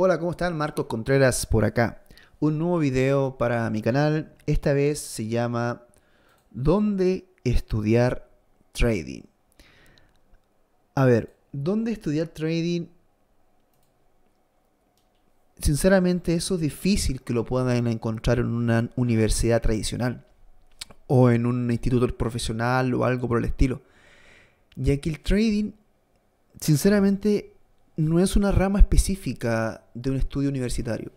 Hola, ¿cómo están? Marcos Contreras por acá. Un nuevo video para mi canal. Esta vez se llama ¿Dónde estudiar trading? A ver, ¿dónde estudiar trading? Sinceramente eso es difícil que lo puedan encontrar en una universidad tradicional o en un instituto profesional o algo por el estilo. Ya que el trading, sinceramente, no es una rama específica de un estudio universitario.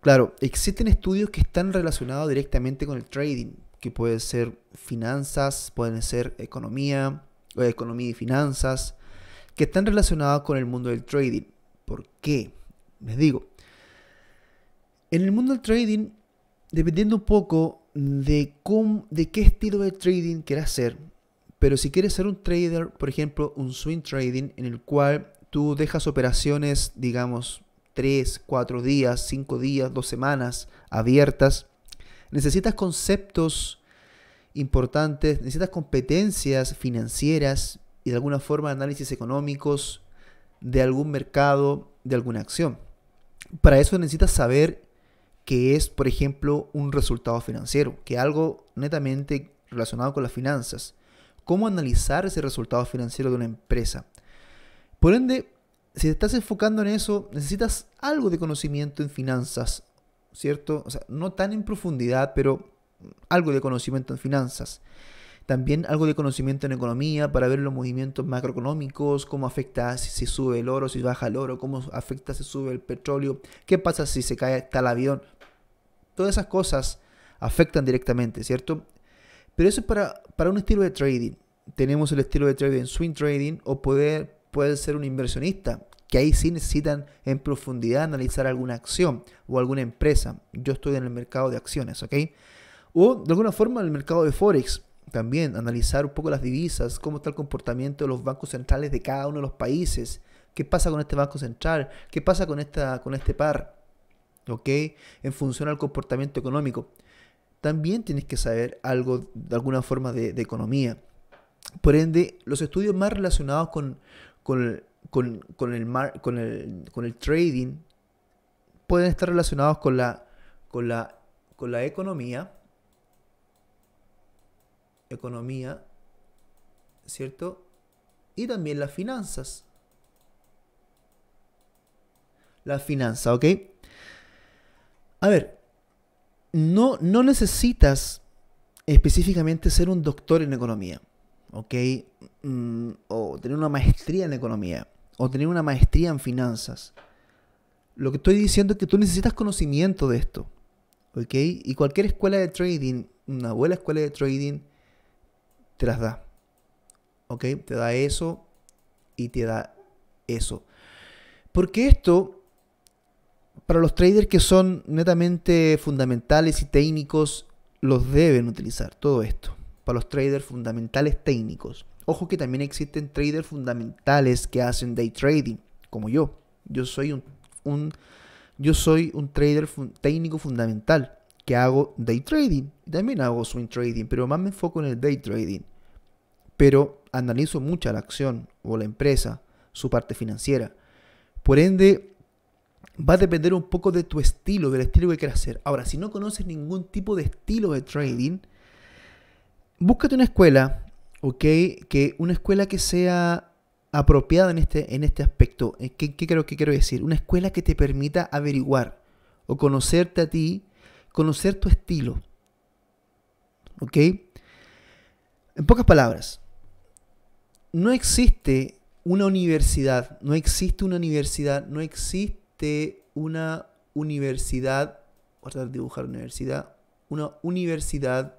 Claro, existen estudios que están relacionados directamente con el trading, que pueden ser finanzas, pueden ser economía, o economía y finanzas, que están relacionados con el mundo del trading. ¿Por qué? Les digo, en el mundo del trading, dependiendo un poco de, cómo, de qué estilo de trading quieras hacer, pero si quieres ser un trader, por ejemplo, un swing trading en el cual tú dejas operaciones, digamos, 3, 4 días, 5 días, dos semanas abiertas, necesitas conceptos importantes, necesitas competencias financieras y de alguna forma análisis económicos de algún mercado, de alguna acción. Para eso necesitas saber qué es, por ejemplo, un resultado financiero, que algo netamente relacionado con las finanzas. ¿Cómo analizar ese resultado financiero de una empresa? Por ende, si te estás enfocando en eso, necesitas algo de conocimiento en finanzas, ¿cierto? O sea, no tan en profundidad, pero algo de conocimiento en finanzas. También algo de conocimiento en economía para ver los movimientos macroeconómicos, cómo afecta si, se sube el oro, si baja el oro, cómo afecta si sube el petróleo, qué pasa si se cae tal avión. Todas esas cosas afectan directamente, ¿cierto? Pero eso es para, para un estilo de trading. Tenemos el estilo de trading swing trading o poder Puede ser un inversionista, que ahí sí necesitan en profundidad analizar alguna acción o alguna empresa. Yo estoy en el mercado de acciones, ¿ok? O de alguna forma en el mercado de Forex, también analizar un poco las divisas, cómo está el comportamiento de los bancos centrales de cada uno de los países, qué pasa con este banco central, qué pasa con, esta, con este par, ¿ok? En función al comportamiento económico. También tienes que saber algo, de alguna forma, de economía. Por ende, los estudios más relacionados con, con, el, con, el, trading pueden estar relacionados con la, con la, con la economía, economía, ¿cierto? Y también las finanzas. La finanza, ¿ok? A ver, no, no necesitas específicamente ser un doctor en economía. ¿ok? Mm, o tener una maestría en economía, o tener una maestría en finanzas. Lo que estoy diciendo es que tú necesitas conocimiento de esto, ¿ok? Y cualquier escuela de trading, una buena escuela de trading, te las da, ¿ok? Te da eso y te da eso. Porque esto, para los traders que son netamente fundamentales y técnicos, los deben utilizar, todo esto para los traders fundamentales técnicos. Ojo que también existen traders fundamentales que hacen day trading, como yo. Yo soy un, yo soy un trader técnico fundamental que hago day trading. También hago swing trading, pero más me enfoco en el day trading. Pero analizo mucho la acción o la empresa, su parte financiera. Por ende, va a depender un poco de tu estilo, del estilo que quieras hacer. Ahora, si no conoces ningún tipo de estilo de trading, búscate una escuela, ¿ok? Que una escuela que sea apropiada en este, en este aspecto. Eh, ¿Qué, creo quiero decir? Una escuela que te permita averiguar o conocerte a ti, conocer tu estilo. ¿Ok? En pocas palabras, no existe una universidad, no existe una universidad, no existe una universidad, voy a dibujar universidad, una universidad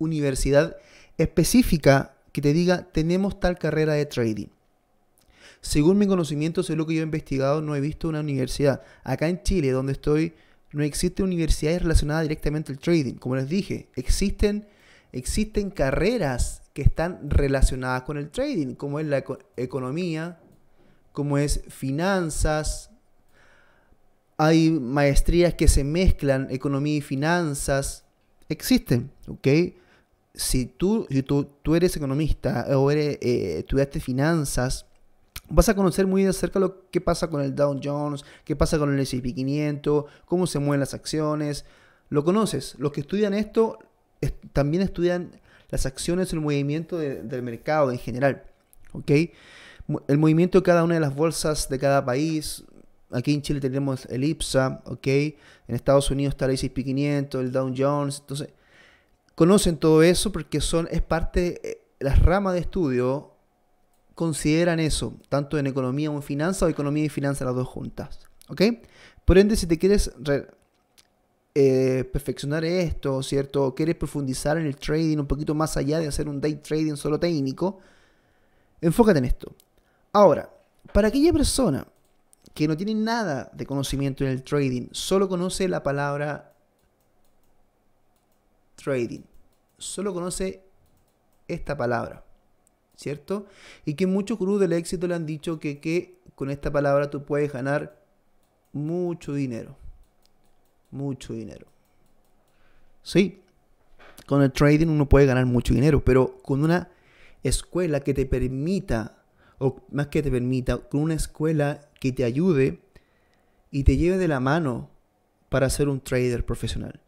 universidad específica que te diga, tenemos tal carrera de trading. Según mi conocimiento, según lo que yo he investigado, no he visto una universidad. Acá en Chile, donde estoy, no existe universidades relacionadas directamente al trading. Como les dije, existen, existen carreras que están relacionadas con el trading, como es la economía, como es finanzas. Hay maestrías que se mezclan, economía y finanzas. Existen, ¿ok? si tú, tú, eres economista o eres, eh, estudiaste finanzas, vas a conocer muy de lo que pasa con el Dow Jones, qué pasa con el S&P 500, cómo se mueven las acciones. Lo conoces. Los que estudian esto también estudian las acciones, el movimiento del mercado en general. ¿ok? El movimiento de cada una de las bolsas de cada país. Aquí en Chile tenemos el IPSA, ¿ok? En Estados Unidos está el S&P 500, el Dow Jones. Entonces, conocen todo eso porque son, es parte, eh, las ramas de estudio consideran eso, tanto en economía o en finanzas o economía y finanzas las dos juntas. ¿Ok? Por ende, si te quieres eh, perfeccionar esto, ¿cierto? quieres profundizar en el trading un poquito más allá de hacer un day trading solo técnico, enfócate en esto. Ahora, para aquella persona que no tiene nada de conocimiento en el trading, solo conoce la palabra trading solo conoce esta palabra, ¿cierto? Y que muchos gurús del éxito le han dicho que, con esta palabra tú puedes ganar mucho dinero, mucho dinero. Sí, con el trading uno puede ganar mucho dinero, pero con una escuela que te permita, o más que te permita, con una escuela que te ayude y te lleve de la mano para ser un trader profesional.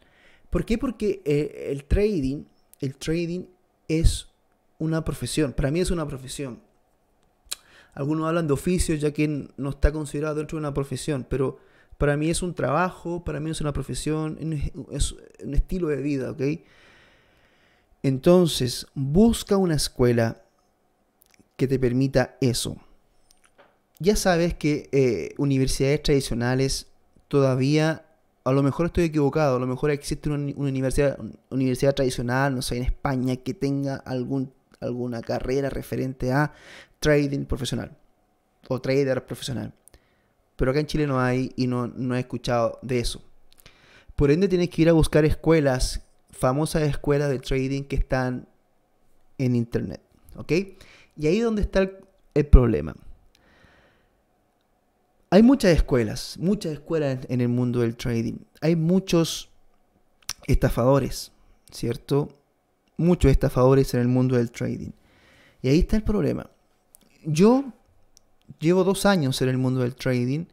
¿Por qué? Porque eh, el trading el trading es una profesión. Para mí es una profesión. Algunos hablan de oficio ya que no está considerado dentro de una profesión, pero para mí es un trabajo, para mí es una profesión, es un estilo de vida, ¿ok? Entonces, busca una escuela que te permita eso. Ya sabes que eh, universidades tradicionales todavía a lo mejor estoy equivocado, a lo mejor existe una, universidad, universidad tradicional, no sé, en España, que tenga algún, alguna carrera referente a trading profesional o trader profesional. Pero acá en Chile no hay y no, he escuchado de eso. Por ende tienes que ir a buscar escuelas, famosas escuelas de trading que están en internet, ¿ok? Y ahí es donde está el problema. Hay muchas escuelas, muchas escuelas en el mundo del trading. Hay muchos estafadores, ¿cierto? Muchos estafadores en el mundo del trading. Y ahí está el problema. Yo llevo dos años en el mundo del trading.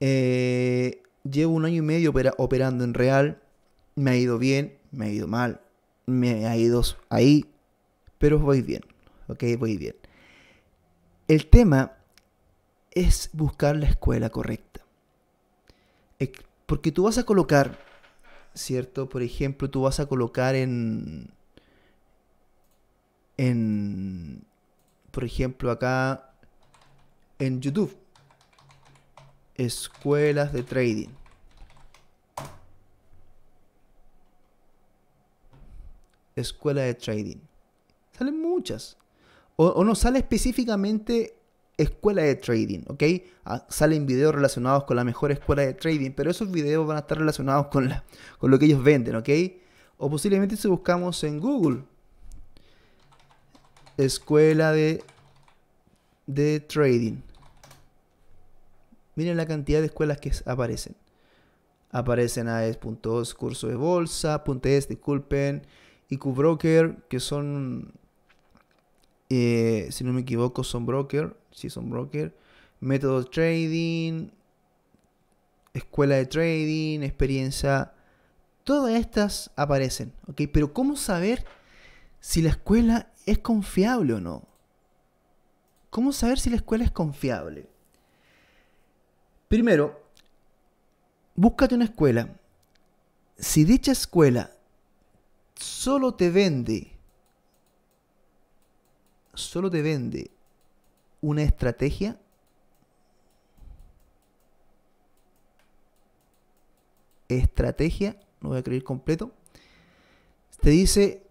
Eh, llevo un año y medio operando en real. Me ha ido bien, me ha ido mal, me ha ido ahí, pero voy bien. Ok, voy bien. El tema es buscar la escuela correcta. Porque tú vas a colocar, ¿cierto? Por ejemplo, tú vas a colocar en... En... Por ejemplo, acá en YouTube. Escuelas de trading. Escuela de trading. Salen muchas. O, o no sale específicamente escuela de trading, ¿ok? Ah, salen videos relacionados con la mejor escuela de trading, pero esos videos van a estar relacionados con, lo que ellos venden, ¿ok? O posiblemente si buscamos en Google, escuela de, de trading. Miren la cantidad de escuelas que aparecen. Aparecen AES.os, curso de bolsa, .es, disculpen, IQ Broker, que son, eh, si no me equivoco, son broker si un Broker, método trading, escuela de trading, experiencia. Todas estas aparecen, ¿ok? Pero ¿cómo saber si la escuela es confiable o no? ¿Cómo saber si la escuela es confiable? Primero, búscate una escuela. Si dicha escuela solo te vende, solo te vende una estrategia estrategia, no voy a creer completo, te dice,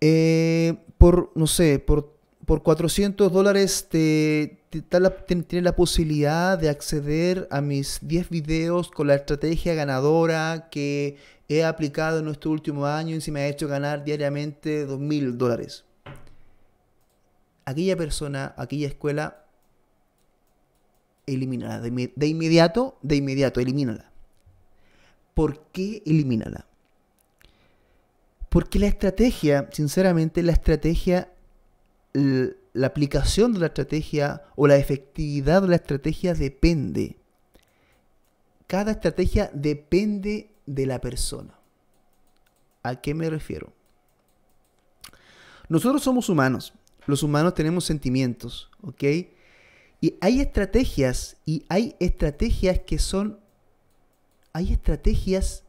eh, por, no sé, por, por 400 dólares te, la posibilidad de acceder a mis 10 videos con la estrategia ganadora que he aplicado en nuestro último año y se me ha hecho ganar diariamente 2.000 dólares aquella persona, aquella escuela, elimínala. De inmediato, de inmediato, elimínala. ¿Por qué elimínala? Porque la estrategia, sinceramente, la estrategia, la aplicación de la estrategia o la efectividad de la estrategia depende. Cada estrategia depende de la persona. ¿A qué me refiero? Nosotros somos humanos los humanos tenemos sentimientos, ¿ok? Y hay estrategias, y hay estrategias que son, hay estrategias,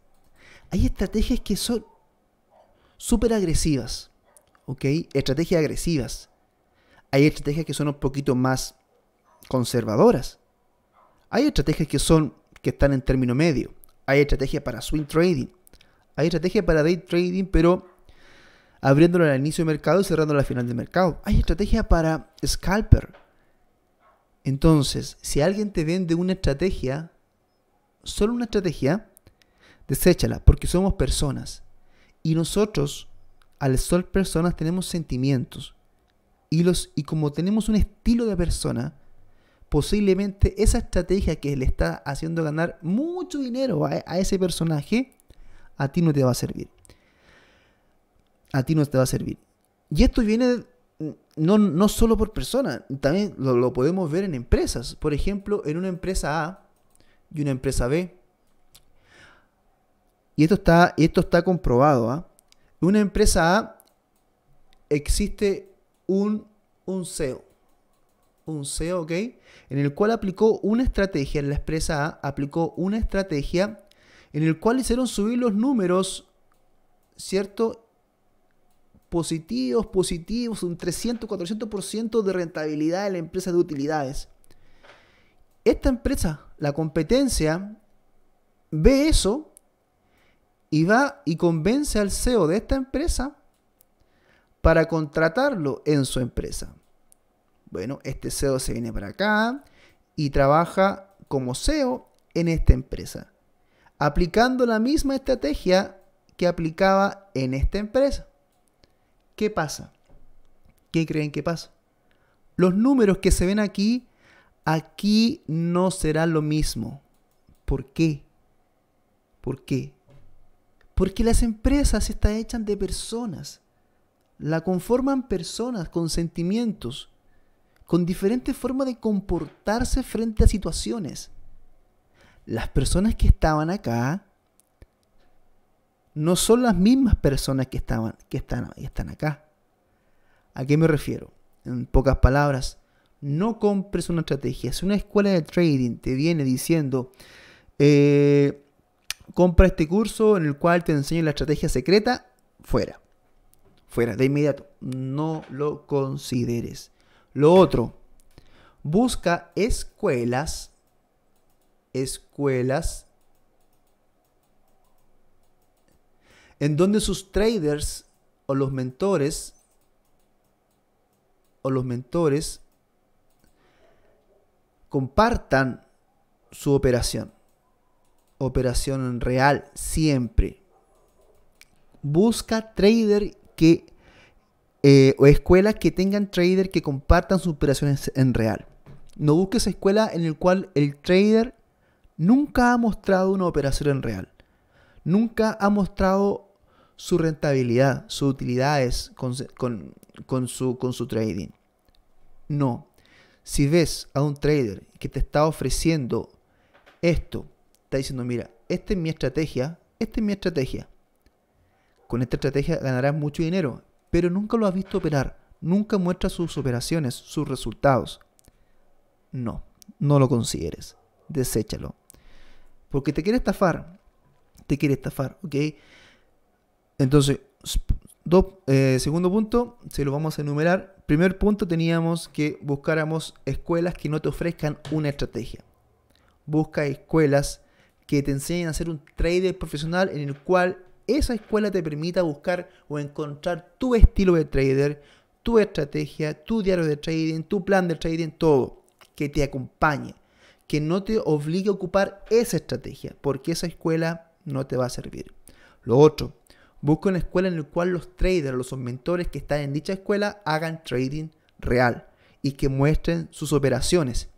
hay estrategias que son súper agresivas, ¿ok? Estrategias agresivas. Hay estrategias que son un poquito más conservadoras. Hay estrategias que son, que están en término medio. Hay estrategias para swing trading. Hay estrategias para day trading, pero abriéndolo al inicio de mercado y cerrándolo al final del mercado. Hay estrategia para scalper. Entonces, si alguien te vende una estrategia, solo una estrategia, deséchala, porque somos personas. Y nosotros, al ser personas, tenemos sentimientos. Y, los, y como tenemos un estilo de persona, posiblemente esa estrategia que le está haciendo ganar mucho dinero a ese personaje, a ti no te va a servir a ti no te va a servir. Y esto viene mm, no, no solo por personas también lo, podemos ver en empresas. Por ejemplo, en una empresa A y una empresa B. Y esto está, esto está comprobado. ¿ah? En una empresa A existe un, un CEO. Un SEO, ¿ok? En el cual aplicó una estrategia, en la empresa A aplicó una estrategia en el cual hicieron subir los números, ¿cierto? positivos, positivos, un 300, 400% de rentabilidad de la empresa de utilidades. Esta empresa, la competencia, ve eso y va y convence al CEO de esta empresa para contratarlo en su empresa. Bueno, este CEO se viene para acá y trabaja como CEO en esta empresa, aplicando la misma estrategia que aplicaba en esta empresa. ¿Qué pasa? ¿Qué creen que pasa? Los números que se ven aquí, aquí no será lo mismo. ¿Por qué? ¿Por qué? Porque las empresas están hechas de personas. La conforman personas con sentimientos, con diferentes formas de comportarse frente a situaciones. Las personas que estaban acá no son las mismas personas que, estaban, que están, están acá. ¿A qué me refiero? En pocas palabras, no compres una estrategia. Si una escuela de trading te viene diciendo, eh, compra este curso en el cual te enseño la estrategia secreta, fuera. Fuera, de inmediato. No lo consideres. Lo otro, busca escuelas, escuelas en donde sus traders o los mentores o los mentores compartan su operación. Operación real siempre. Busca trader que eh, o escuelas que tengan trader que compartan sus operaciones en real. No busques escuela en el cual el trader nunca ha mostrado una operación en real. Nunca ha mostrado su rentabilidad, sus utilidades con, con, su, con su trading. No. Si ves a un trader que te está ofreciendo esto, está diciendo, mira, esta es mi estrategia, esta es mi estrategia. Con esta estrategia ganarás mucho dinero, pero nunca lo has visto operar, nunca muestra sus operaciones, sus resultados. No, no lo consideres, deséchalo. Porque te quiere estafar, te quiere estafar, ¿ok? Entonces, eh, segundo punto, se lo vamos a enumerar. Primer punto, teníamos que buscáramos escuelas que no te ofrezcan una estrategia. Busca escuelas que te enseñen a ser un trader profesional en el cual esa escuela te permita buscar o encontrar tu estilo de trader, tu estrategia, tu diario de trading, tu plan de trading, todo, que te acompañe, que no te obligue a ocupar esa estrategia, porque esa escuela no te va a servir. Lo otro, Busca una escuela en la cual los traders, los mentores que están en dicha escuela hagan trading real y que muestren sus operaciones.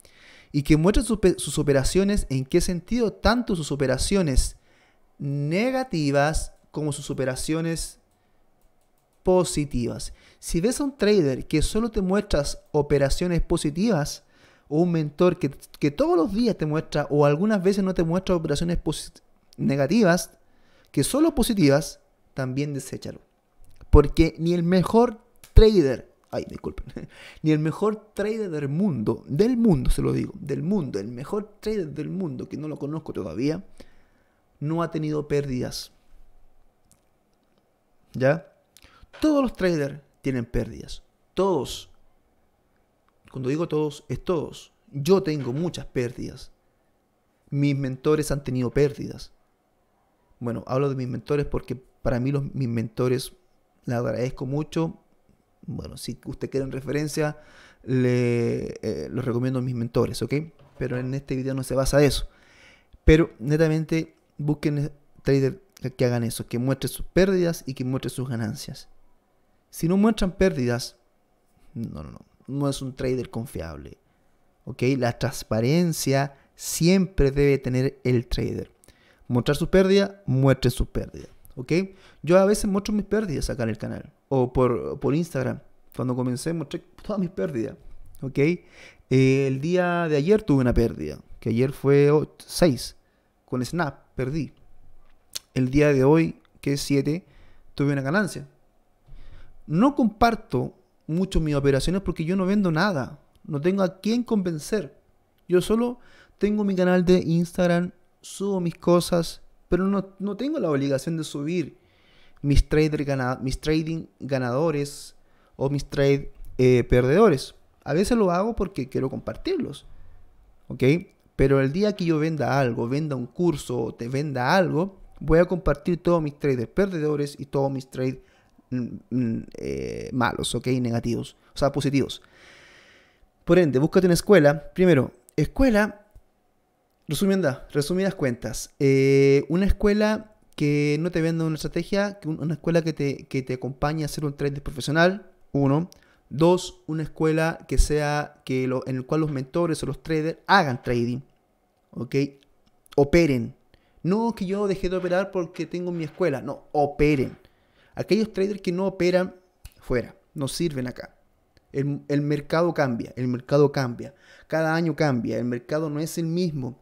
Y que muestren sus operaciones en qué sentido, tanto sus operaciones negativas como sus operaciones positivas. Si ves a un trader que solo te muestras operaciones positivas, o un mentor que, que todos los días te muestra, o algunas veces no te muestra operaciones negativas, que solo positivas, también deséchalo. Porque ni el mejor trader, ay, disculpen, ni el mejor trader del mundo, del mundo se lo digo, del mundo, el mejor trader del mundo, que no lo conozco todavía, no ha tenido pérdidas. ¿Ya? Todos los traders tienen pérdidas. Todos. Cuando digo todos, es todos. Yo tengo muchas pérdidas. Mis mentores han tenido pérdidas. Bueno, hablo de mis mentores porque para mí los, mis mentores, la agradezco mucho. Bueno, si usted quieren referencia, le, eh, los recomiendo a mis mentores, ¿ok? Pero en este video no se basa eso. Pero netamente busquen eh, trader que hagan eso, que muestre sus pérdidas y que muestre sus ganancias. Si no muestran pérdidas, no, no, no, no es un trader confiable. ¿ok? La transparencia siempre debe tener el trader. Mostrar su pérdida, muestre su pérdida. Yo a veces muestro mis pérdidas acá en el canal o por, Instagram. Cuando comencé mostré todas mis pérdidas, el día de ayer tuve una pérdida, que ayer fue 6, con Snap perdí. El día de hoy, que es 7, tuve una ganancia. No comparto mucho mis operaciones porque yo no vendo nada, no tengo a quién convencer. Yo solo tengo mi canal de Instagram, subo mis cosas, pero no, tengo la obligación de subir mis, traders mis trading ganadores o mis trade eh, perdedores. A veces lo hago porque quiero compartirlos. ¿Ok? Pero el día que yo venda algo, venda un curso o te venda algo, voy a compartir todos mis trades perdedores y todos mis trades mm, mm, eh, malos, ¿ok? Negativos, o sea, positivos. Por ende, búscate una escuela. Primero, escuela Resumiendo, resumidas cuentas, eh, una escuela que no te venda una estrategia, una escuela que te, que te acompañe a hacer un trading profesional, uno. Dos, una escuela que sea que lo, en la cual los mentores o los traders hagan trading, ¿ok? Operen. No que yo dejé de operar porque tengo mi escuela, no, operen. Aquellos traders que no operan, fuera, no sirven acá. El, mercado cambia, el mercado cambia, cada año cambia, el mercado no es el mismo.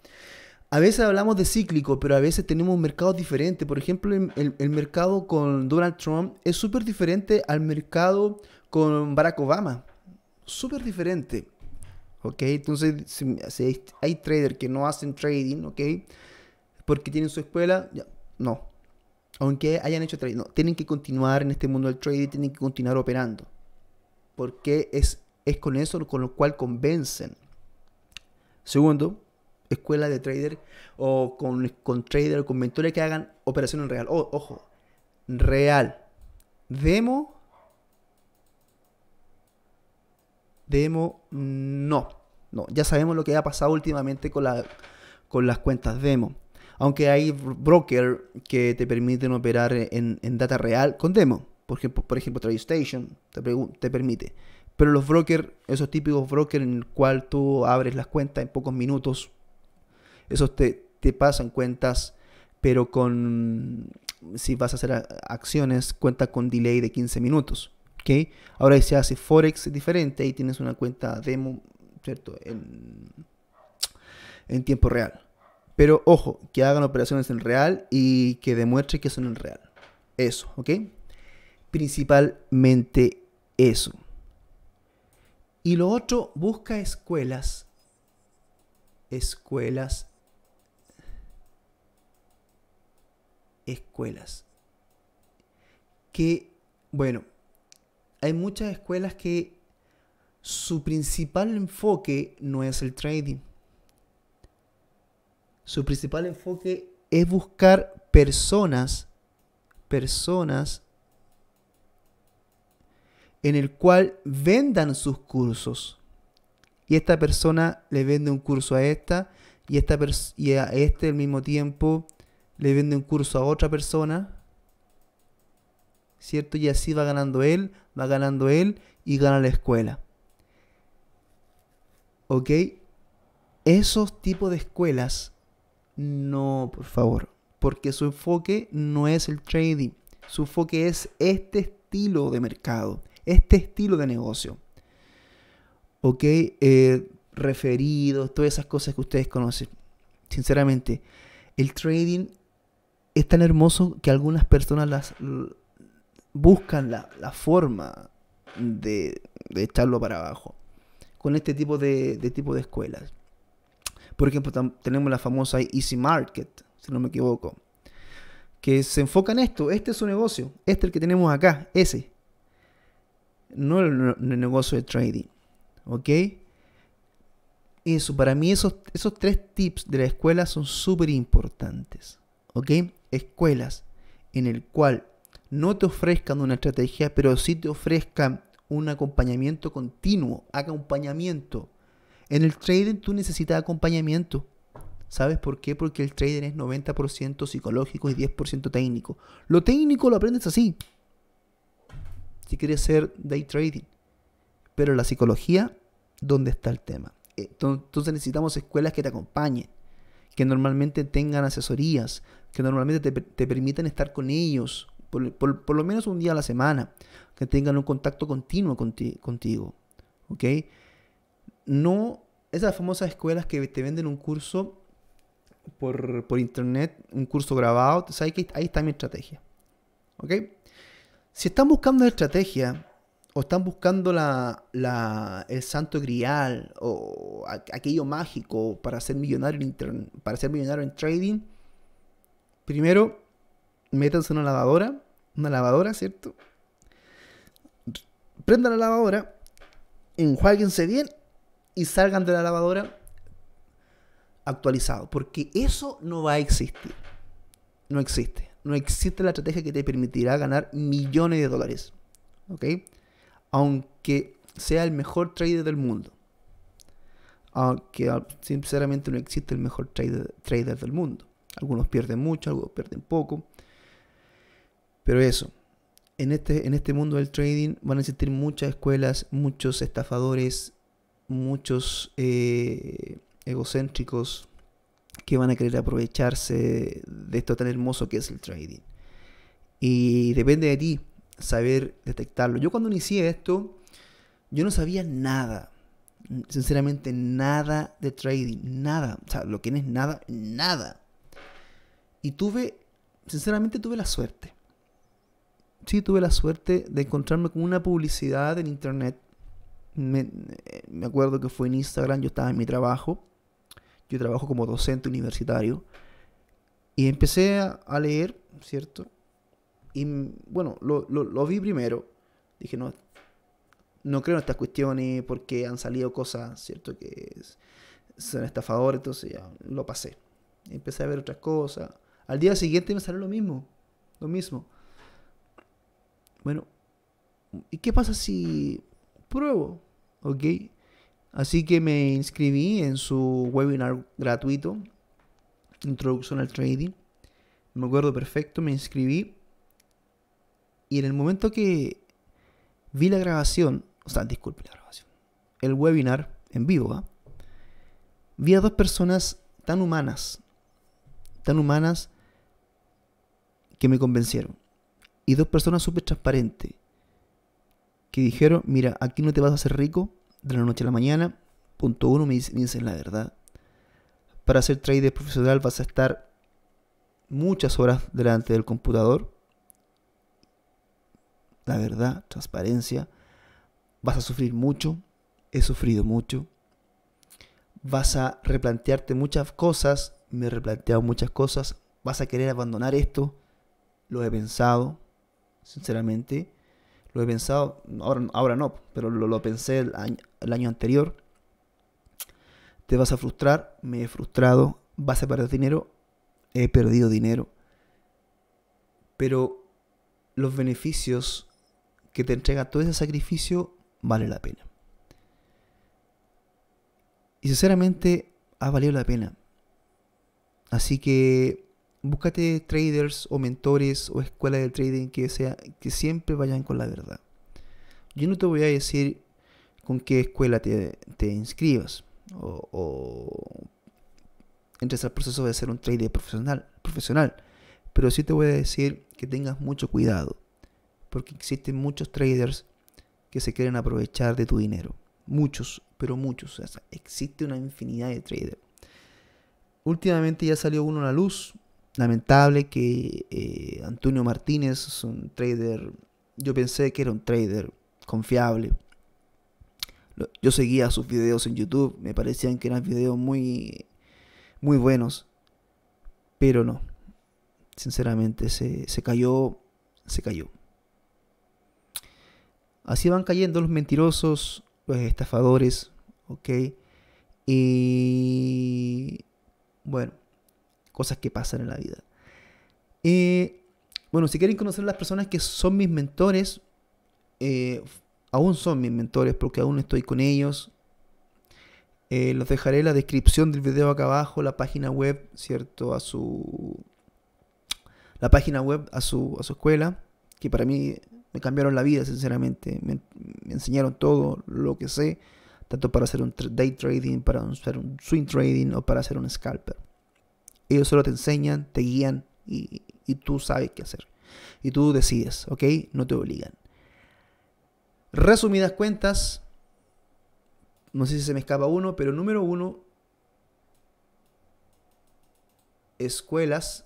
A veces hablamos de cíclico, pero a veces tenemos mercados diferentes. Por ejemplo, el, mercado con Donald Trump es súper diferente al mercado con Barack Obama. Súper diferente. ¿Ok? Entonces, hay traders que no hacen trading, ¿ok? Porque tienen su escuela, no. Aunque hayan hecho trading, no. Tienen que continuar en este mundo del trading, tienen que continuar operando porque es, es con eso con lo cual convencen. Segundo, escuela de trader o con, con trader o con mentores que hagan operaciones real. ojo, real. Demo. Demo, no. No, ya sabemos lo que ha pasado últimamente con, la, con las cuentas demo. Aunque hay brokers que te permiten operar en, en data real con demo. Por ejemplo, por ejemplo te, permite. Pero los brokers, esos típicos brokers en el cual tú abres las cuentas en pocos minutos, esos te, pasan cuentas, pero con, si vas a hacer acciones, cuenta con delay de 15 minutos. ¿okay? Ahora si se hace Forex diferente y tienes una cuenta demo, ¿cierto? En, en tiempo real. Pero ojo, que hagan operaciones en real y que demuestre que son en real. Eso, ¿ok? principalmente eso. Y lo otro, busca escuelas, escuelas, escuelas. Que, bueno, hay muchas escuelas que su principal enfoque no es el trading. Su principal enfoque es buscar personas, personas en el cual vendan sus cursos. Y esta persona le vende un curso a esta y, esta y a este al mismo tiempo le vende un curso a otra persona. ¿Cierto? Y así va ganando él, va ganando él y gana la escuela. ¿Ok? Esos tipos de escuelas, no, por favor, porque su enfoque no es el trading, su enfoque es este estilo de mercado, este estilo de negocio. ¿Ok? Eh, referidos, todas esas cosas que ustedes conocen. Sinceramente, el trading es tan hermoso que algunas personas buscan la, forma de, echarlo para abajo con este tipo de, de tipo de escuelas. Por ejemplo, tenemos la famosa Easy Market, si no me equivoco, que se enfoca en esto. Este es su negocio, este es el que tenemos acá, ese no el, negocio de trading. ¿Ok? Eso, para mí esos, esos tres tips de la escuela son súper importantes. ¿Ok? Escuelas en el cual no te ofrezcan una estrategia, pero sí te ofrezcan un acompañamiento continuo, acompañamiento. En el trading tú necesitas acompañamiento. ¿Sabes por qué? Porque el trading es 90% psicológico y 10% técnico. Lo técnico lo aprendes así si quieres hacer day trading. Pero la psicología, ¿dónde está el tema? Eh, entonces necesitamos escuelas que te acompañen, que normalmente tengan asesorías, que normalmente te, permitan estar con ellos por, lo menos un día a la semana, que tengan un contacto continuo contigo. ¿Ok? No esas famosas escuelas que te venden un curso por, internet, un curso grabado, sabes que ahí está mi estrategia. ¿Ok? Si están buscando estrategia o están buscando el santo grial o aquello mágico para ser millonario en, para ser millonario en trading, primero métanse en una lavadora, una lavadora, ¿cierto? Prendan la lavadora, enjuáguense bien y salgan de la lavadora Actualizado porque eso no va a existir. No existe no existe la estrategia que te permitirá ganar millones de dólares. ¿Ok? Aunque sea el mejor trader del mundo. Aunque ah, sinceramente no existe el mejor trader, del mundo. Algunos pierden mucho, algunos pierden poco. Pero eso, en este, en este mundo del trading van a existir muchas escuelas, muchos estafadores, muchos eh, egocéntricos, que van a querer aprovecharse de esto tan hermoso que es el trading. Y depende de ti saber detectarlo. Yo cuando inicié esto, yo no sabía nada. Sinceramente, nada de trading. Nada. O sea, lo que no es nada, nada. Y tuve, sinceramente tuve la suerte. Sí, tuve la suerte de encontrarme con una publicidad en internet. Me, me acuerdo que fue en Instagram, yo estaba en mi trabajo yo trabajo como docente universitario, y empecé a, leer, ¿cierto? Y bueno, lo, vi primero, dije, no, no creo en estas cuestiones porque han salido cosas, ¿cierto? Que son estafadores, entonces ya lo pasé. Empecé a ver otras cosas. Al día siguiente me salió lo mismo, lo mismo. Bueno, ¿y qué pasa si pruebo? ¿Ok? Así que me inscribí en su webinar gratuito, Introducción al Trading. Me acuerdo perfecto, me inscribí. Y en el momento que vi la grabación, o sea, disculpe la grabación, el webinar en vivo, ¿ah? vi a dos personas tan humanas, tan humanas que me convencieron. Y dos personas súper transparentes que dijeron, mira, aquí no te vas a hacer rico, de la noche a la mañana. Punto uno, me dicen, la verdad. Para ser trader profesional vas a estar muchas horas delante del computador. La verdad, transparencia. Vas a sufrir mucho. He sufrido mucho. Vas a replantearte muchas cosas. Me he replanteado muchas cosas. Vas a querer abandonar esto. Lo he pensado, sinceramente. Lo he pensado, ahora, no, pero lo, pensé el año, el año anterior. Te vas a frustrar, me he frustrado, vas a perder dinero, he perdido dinero. Pero los beneficios que te entrega todo ese sacrificio vale la pena. Y sinceramente ha valido la pena. Así que búscate traders o mentores o escuelas de trading que, sea, que siempre vayan con la verdad. Yo no te voy a decir con qué escuela te, te inscribas o, entres al proceso de ser un trader profesional, profesional, pero sí te voy a decir que tengas mucho cuidado, porque existen muchos traders que se quieren aprovechar de tu dinero. Muchos, pero muchos. existe una infinidad de traders. Últimamente ya salió uno a la luz lamentable que eh, Antonio Martínez es un trader, yo pensé que era un trader confiable. Yo seguía sus videos en YouTube, me parecían que eran videos muy, muy buenos, pero no, sinceramente se, se cayó, se cayó. Así van cayendo los mentirosos, los estafadores, ¿ok? Y bueno, cosas que pasan en la vida. Eh, bueno, si quieren conocer las personas que son mis mentores, eh, aún son mis mentores porque aún estoy con ellos. Eh, los dejaré en la descripción del video acá abajo, la página web, ¿cierto? A su. La página web a su, a su escuela, que para mí me cambiaron la vida, sinceramente. me enseñaron todo lo que sé, tanto para hacer un day trading, para hacer un swing trading o para hacer un scalper. Ellos solo te enseñan, te guían y, tú sabes qué hacer. Y tú decides, ¿ok? No te obligan. Resumidas cuentas, no sé si se me escapa uno, pero número uno, escuelas,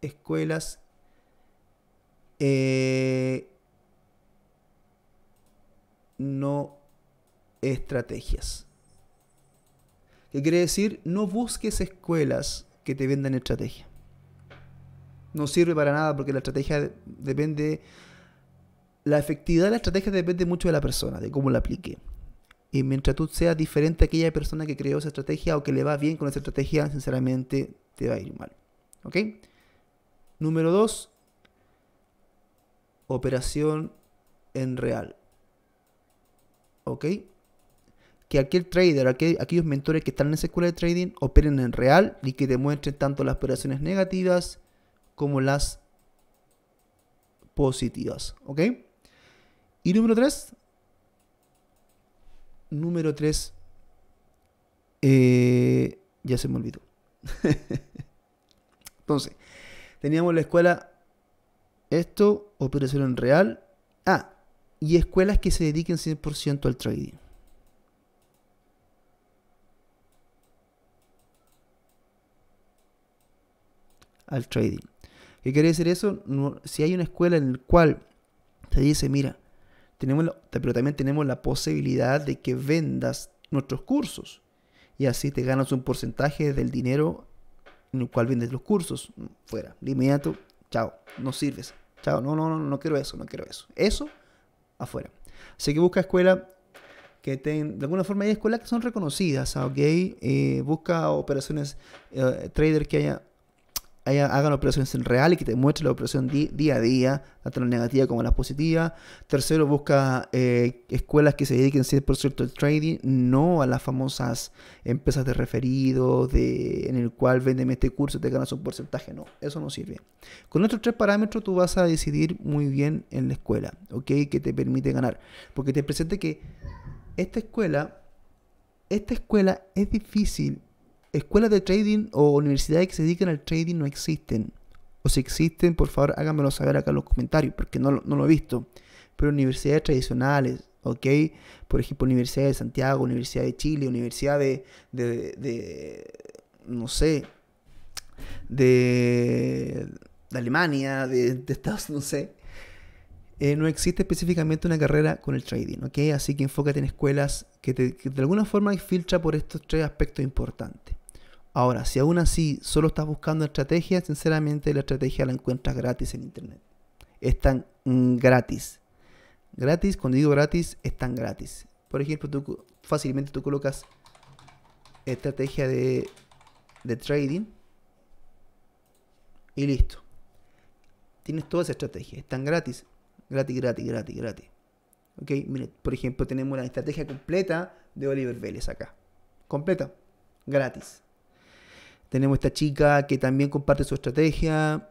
escuelas, eh, no estrategias. ¿Qué quiere decir no busques escuelas que te vendan estrategia. No sirve para nada porque la estrategia depende, la efectividad de la estrategia depende mucho de la persona, de cómo la aplique. Y mientras tú seas diferente a aquella persona que creó esa estrategia o que le va bien con esa estrategia, sinceramente te va a ir mal. ¿Ok? Número dos, Operación en real. ¿Ok? que aquel trader, aquellos mentores que están en esa escuela de trading operen en real y que demuestren tanto las operaciones negativas como las positivas. ¿Ok? Y número 3. Número 3. Eh, ya se me olvidó. Entonces, teníamos la escuela. Esto, operación en real. Ah, y escuelas que se dediquen 100% al trading. al trading. ¿Qué quiere decir eso? si hay una escuela en la cual te dice, mira, tenemos pero también tenemos la posibilidad de que vendas nuestros cursos y así te ganas un porcentaje del dinero en el cual vendes los cursos. Fuera, de inmediato, chao, no sirves. Chao, no, no, no, no quiero eso, no quiero eso. Eso, afuera. Así que busca escuela que ten, de alguna forma hay escuelas que son reconocidas, ¿ok? Eh, busca operaciones eh, trader que haya hagan operaciones en real y que te muestre la operación día a día, tanto la negativa como la positiva. Tercero, busca eh, escuelas que se dediquen 100% al trading, no a las famosas empresas de referidos, de, en el cual venden este curso y te ganas un porcentaje. No, eso no sirve. Con estos tres parámetros tú vas a decidir muy bien en la escuela, ¿ok? Que te permite ganar. Porque te presente que esta escuela, esta escuela es difícil escuelas de trading o universidades que se dedican al trading no existen. O si existen, por favor háganmelo saber acá en los comentarios, porque no, no lo he visto. Pero universidades tradicionales, ¿ok? Por ejemplo, Universidad de Santiago, Universidad de Chile, Universidad de, de, no sé, de, Alemania, de, Estados Unidos, no sé. Eh, no existe específicamente una carrera con el trading, ¿ok? Así que enfócate en escuelas que, que de alguna forma filtra por estos tres aspectos importantes. Ahora, si aún así solo estás buscando estrategias, sinceramente la estrategia la encuentras gratis en Internet. Están gratis. Gratis, cuando digo gratis, están gratis. Por ejemplo, tú fácilmente tú colocas estrategia de, trading y listo. Tienes todas esas estrategias. Están gratis. Gratis, gratis, gratis, gratis. Ok, mire, por ejemplo, tenemos la estrategia completa de Oliver Vélez acá. Completa. Gratis. Tenemos esta chica que también comparte su estrategia.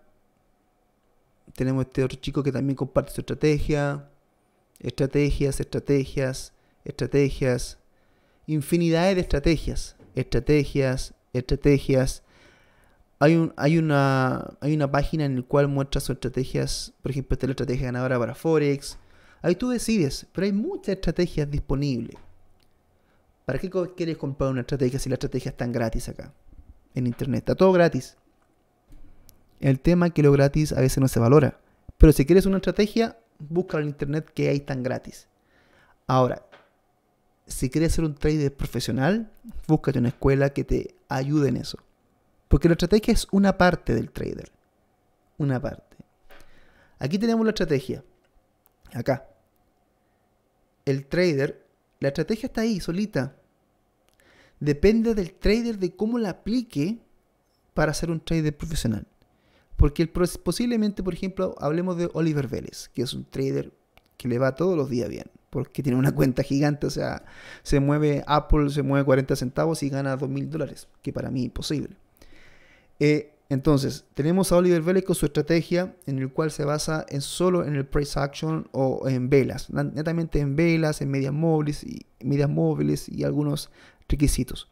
Tenemos este otro chico que también comparte su estrategia. Estrategias, estrategias, estrategias. Infinidades de estrategias. Estrategias, estrategias. Hay, un, hay, una, hay una página en la cual muestra sus estrategias. Por ejemplo, esta es la estrategia ganadora para Forex. Ahí tú decides, pero hay muchas estrategias disponibles. ¿Para qué quieres comprar una estrategia si la estrategia es tan gratis acá? en internet. Está todo gratis. El tema que lo gratis a veces no se valora. Pero si quieres una estrategia, busca en internet que hay tan gratis. Ahora, si quieres ser un trader profesional, búscate una escuela que te ayude en eso. Porque la estrategia es una parte del trader. Una parte. Aquí tenemos la estrategia. Acá. El trader, la estrategia está ahí, solita depende del trader de cómo la aplique para ser un trader profesional. Porque posiblemente, por ejemplo, hablemos de Oliver Vélez, que es un trader que le va todos los días bien, porque tiene una cuenta gigante, o sea, se mueve Apple, se mueve 40 centavos y gana 2 mil dólares, que para mí es imposible. Eh, entonces, tenemos a Oliver Vélez con su estrategia en el cual se basa en solo en el price action o en velas, netamente en velas, en medias móviles y, medias móviles y algunos requisitos.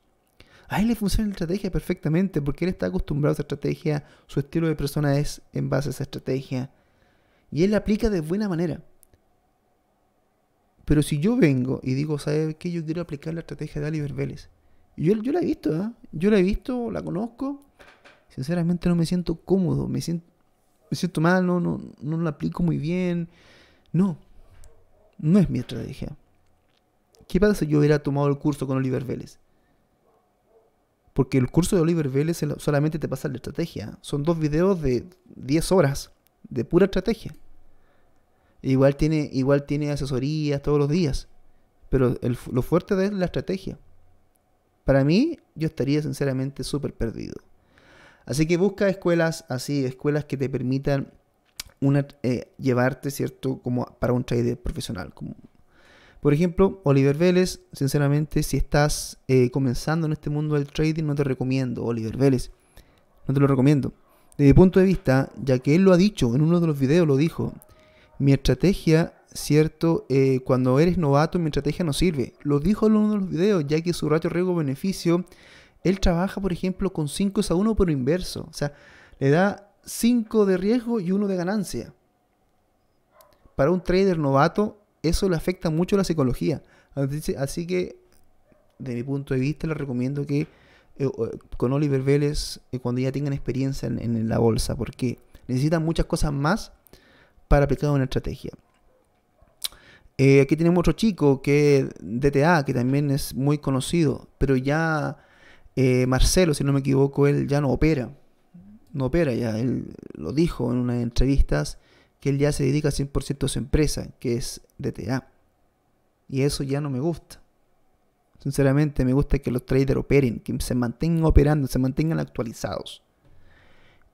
A él le funciona la estrategia perfectamente porque él está acostumbrado a esa estrategia, su estilo de persona es en base a esa estrategia y él la aplica de buena manera. Pero si yo vengo y digo, ¿sabes qué? Yo quiero aplicar la estrategia de Oliver Vélez. Yo, yo la he visto, ¿ah? Yo la he visto, la conozco. Sinceramente no me siento cómodo, me siento, me siento mal, no, no, no la aplico muy bien. No, no es mi estrategia. ¿Qué pasa si yo hubiera tomado el curso con Oliver Vélez? Porque el curso de Oliver Vélez solamente te pasa la estrategia. Son dos videos de 10 horas de pura estrategia. Igual tiene, igual tiene asesorías todos los días. Pero lo fuerte de él es la estrategia. Para mí, yo estaría sinceramente súper perdido. Así que busca escuelas así, escuelas que te permitan una, eh, llevarte, ¿cierto? Como para un trader profesional, como por ejemplo, Oliver Vélez, sinceramente, si estás eh, comenzando en este mundo del trading, no te recomiendo, Oliver Vélez. No te lo recomiendo. Desde mi punto de vista, ya que él lo ha dicho, en uno de los videos lo dijo, mi estrategia, cierto, eh, cuando eres novato, mi estrategia no sirve. Lo dijo en uno de los videos, ya que su ratio riesgo-beneficio, él trabaja, por ejemplo, con 5 a 1 por inverso. O sea, le da 5 de riesgo y 1 de ganancia. Para un trader novato, eso le afecta mucho la psicología. Así que, de mi punto de vista, les recomiendo que eh, con Oliver Vélez, eh, cuando ya tengan experiencia en, la bolsa, porque necesitan muchas cosas más para aplicar una estrategia. Eh, aquí tenemos otro chico que DTA, que también es muy conocido, pero ya Marcelo, si no me equivoco, él ya no opera. No opera, ya él lo dijo en unas entrevistas él ya se dedica 100% a su empresa, que es DTA. Y eso ya no me gusta. Sinceramente, me gusta que los traders operen, que se mantengan operando, se mantengan actualizados.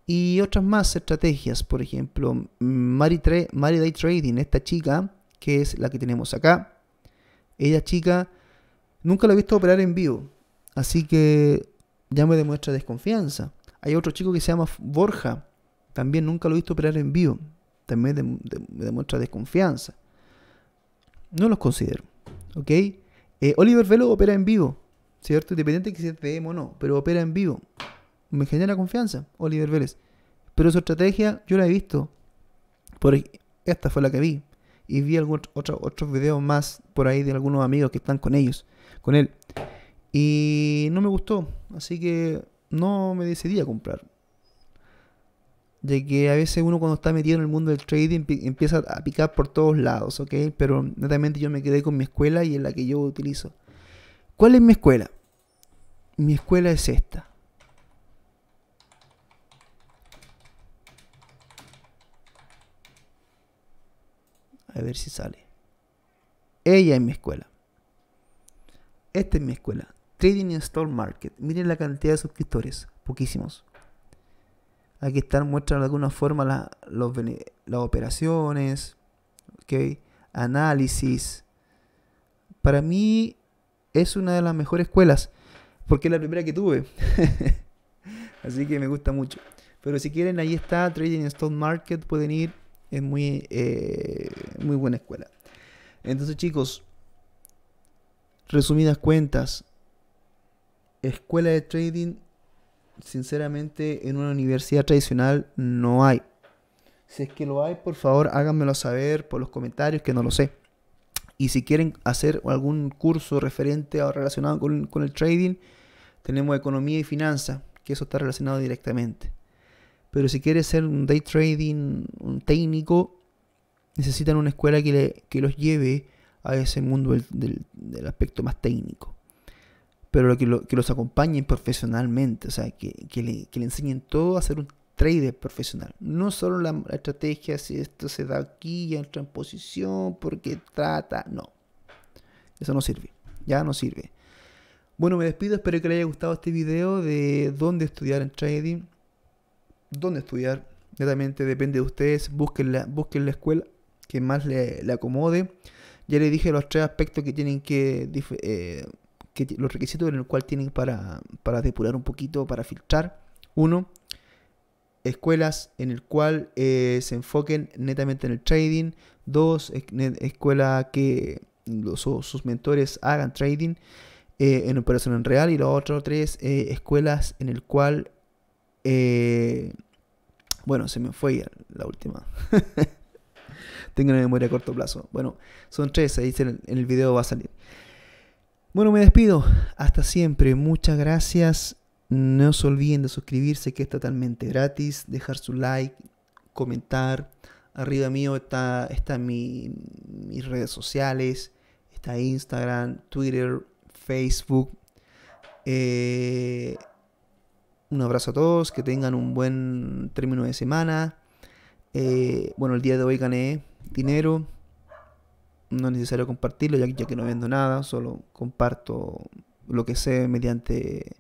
Y otras más estrategias, por ejemplo, Mary, Day Trading, esta chica, que es la que tenemos acá. Ella chica, nunca la he visto operar en vivo, así que ya me demuestra desconfianza. Hay otro chico que se llama Borja, también nunca lo he visto operar en vivo también de, demuestra desconfianza. No los considero. ¿Ok? Eh, Oliver Velo opera en vivo, ¿cierto? Independiente de que sea DM o no, pero opera en vivo. Me genera confianza, Oliver Vélez. Pero su estrategia yo la he visto. Por, esta fue la que vi. Y vi algunos otro, otros videos más por ahí de algunos amigos que están con ellos, con él. Y no me gustó. Así que no me decidí a comprar de que a veces uno cuando está metido en el mundo del trading empieza a picar por todos lados, ¿ok? Pero netamente yo me quedé con mi escuela y en la que yo utilizo. ¿Cuál es mi escuela? Mi escuela es esta. A ver si sale. Ella es mi escuela. Esta es mi escuela. Trading in Store Market. Miren la cantidad de suscriptores. Poquísimos. Aquí están, muestran de alguna forma las operaciones, análisis. Para mí es una de las mejores escuelas, porque es la primera que tuve. Así que me gusta mucho. Pero si quieren, ahí está, Trading Stock Market, pueden ir. Es muy, eh, muy buena escuela. Entonces, chicos, resumidas cuentas, escuela de trading sinceramente, en una universidad tradicional no hay. Si es que lo hay, por favor, háganmelo saber por los comentarios, que no lo sé. Y si quieren hacer algún curso referente o relacionado con, el trading, tenemos economía y finanzas, que eso está relacionado directamente. Pero si quieres ser un day trading, un técnico, necesitan una escuela que, que los lleve a ese mundo del aspecto más técnico pero que, los acompañen profesionalmente, o sea, que, le, enseñen todo a ser un trader profesional. No solo la, estrategia, si esto se da aquí, ya entra en posición, porque trata, no. Eso no sirve, ya no sirve. Bueno, me despido, espero que les haya gustado este video de dónde estudiar en trading. Dónde estudiar, netamente depende de ustedes, busquen la, busquen la escuela que más le, acomode. Ya le dije los tres aspectos que tienen que eh, los requisitos en el cual tienen para, depurar un poquito, para filtrar. Uno, escuelas en el cual eh, se enfoquen netamente en el trading. Dos, escuela que los, sus mentores hagan trading eh, en operación en real. Y lo otro, tres, eh, escuelas en el cual... bueno, se me fue la última. Tengo una memoria a corto plazo. Bueno, son tres, ahí en el video va a salir. Bueno, me despido. Hasta siempre. Muchas gracias. No se olviden de suscribirse, que es totalmente gratis. Dejar su like, comentar. Arriba mío está, está mis redes sociales. Está Instagram, Twitter, Facebook. Eh, un abrazo a todos, que tengan un buen término de semana. Eh, bueno, el día de hoy gané dinero no es necesario compartirlo, ya que, no vendo nada, solo comparto lo que sé mediante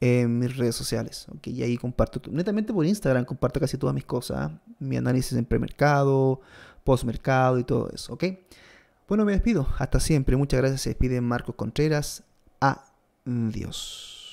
eh, mis redes sociales. Y ahí comparto, netamente por Instagram, comparto casi todas mis cosas, ¿ah? mi análisis en premercado, postmercado y todo eso. Bueno, me despido. Hasta siempre. Muchas gracias. Se despide Marcos Contreras. Adiós.